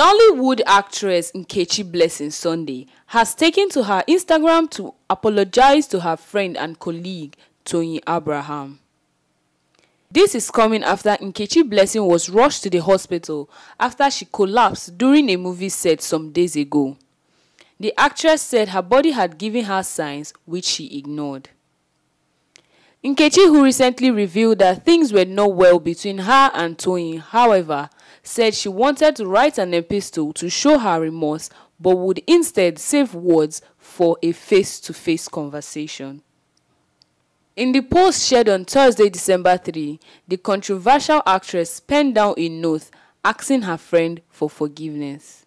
Nollywood actress Nkechi Blessing Sunday has taken to her Instagram to apologize to her friend and colleague Tony Abraham. This is coming after Nkechi Blessing was rushed to the hospital after she collapsed during a movie set some days ago. The actress said her body had given her signs which she ignored. Nkechi, who recently revealed that things were not well between her and Toyin, however, said she wanted to write an epistle to show her remorse but would instead save words for a face-to-face -face conversation. In the post shared on Thursday, December 3, the controversial actress penned down a note asking her friend for forgiveness.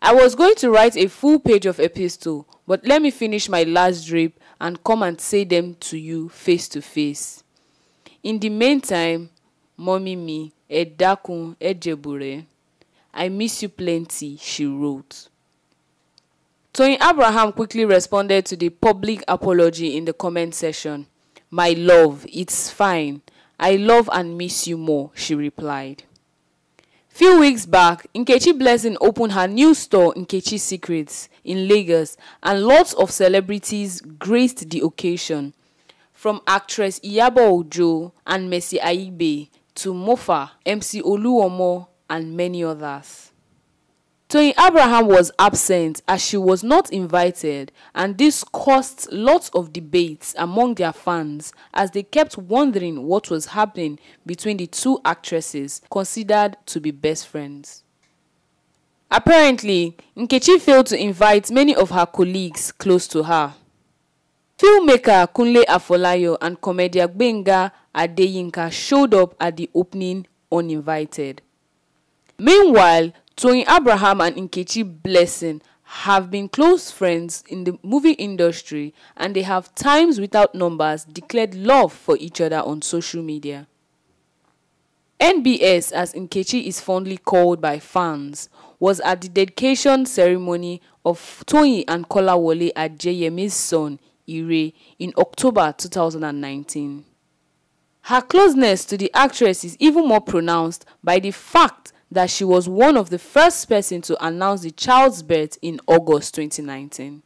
I was going to write a full page of epistle, but let me finish my last drip and come and say them to you face to face. In the meantime, mommy me, edakun ejebure, I miss you plenty, she wrote. Tony Abraham quickly responded to the public apology in the comment section. My love, it's fine. I love and miss you more, she replied. Few weeks back, Nkechi Blessing opened her new store Nkechi Secrets in Lagos and lots of celebrities graced the occasion. From actress Iyabo Ojo and Mercy Aibe to Mofa, MC Oluomo and many others. Toyin Abraham was absent as she was not invited and this caused lots of debates among their fans as they kept wondering what was happening between the two actresses considered to be best friends. Apparently, Nkechi failed to invite many of her colleagues close to her. Filmmaker Kunle Afolayo and comedian Benga Adeyinka showed up at the opening uninvited. Meanwhile, Tony Abraham and Nkechi Blessing have been close friends in the movie industry and they have times without numbers declared love for each other on social media. NBS, as Nkechi is fondly called by fans, was at the dedication ceremony of Toni and Kola Wole at Ajayemi's son, Ire, in October 2019. Her closeness to the actress is even more pronounced by the fact that she was one of the first person to announce the child's birth in August 2019.